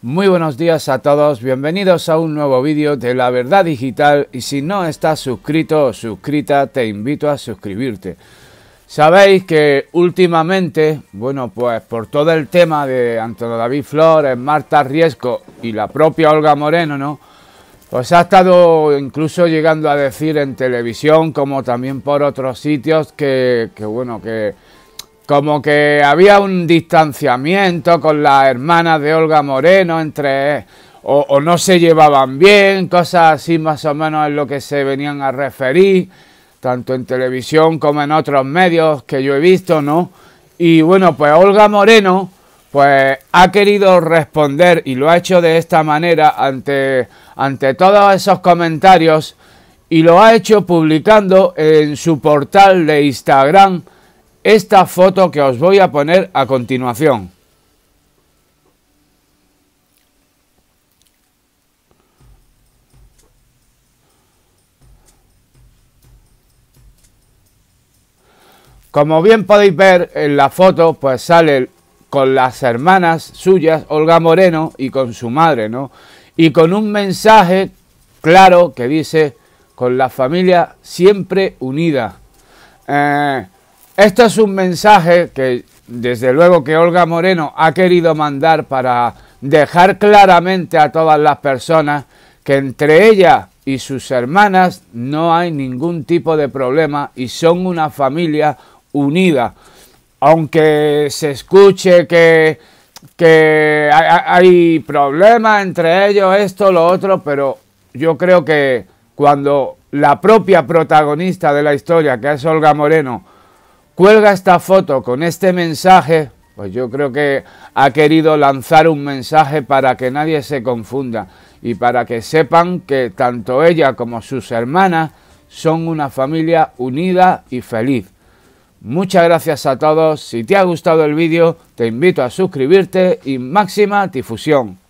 Muy buenos días a todos, bienvenidos a un nuevo vídeo de La Verdad Digital y si no estás suscrito o suscrita te invito a suscribirte. Sabéis que últimamente, bueno pues por todo el tema de Antonio David Flores, Marta Riesco y la propia Olga Moreno, ¿no? Pues ha estado incluso llegando a decir en televisión como también por otros sitios que, que bueno, que como que había un distanciamiento con la hermana de Olga Moreno entre o, no se llevaban bien, cosas así más o menos en lo que se venían a referir, tanto en televisión como en otros medios que yo he visto, ¿no? Y bueno, pues Olga Moreno pues ha querido responder y lo ha hecho de esta manera ante ante todos esos comentarios y lo ha hecho publicando en su portal de Instagram esta foto que os voy a poner a continuación. Como bien podéis ver en la foto, pues sale con las hermanas suyas, Olga Moreno, y con su madre, ¿no? Y con un mensaje claro que dice, con la familia siempre unida. Eh, esto es un mensaje que desde luego que Olga Moreno ha querido mandar para dejar claramente a todas las personas que entre ella y sus hermanas no hay ningún tipo de problema y son una familia unida. Aunque se escuche que, que hay problemas entre ellos, esto, lo otro, pero yo creo que cuando la propia protagonista de la historia, que es Olga Moreno, cuelga esta foto con este mensaje, pues yo creo que ha querido lanzar un mensaje para que nadie se confunda y para que sepan que tanto ella como sus hermanas son una familia unida y feliz. Muchas gracias a todos, si te ha gustado el vídeo te invito a suscribirte y máxima difusión.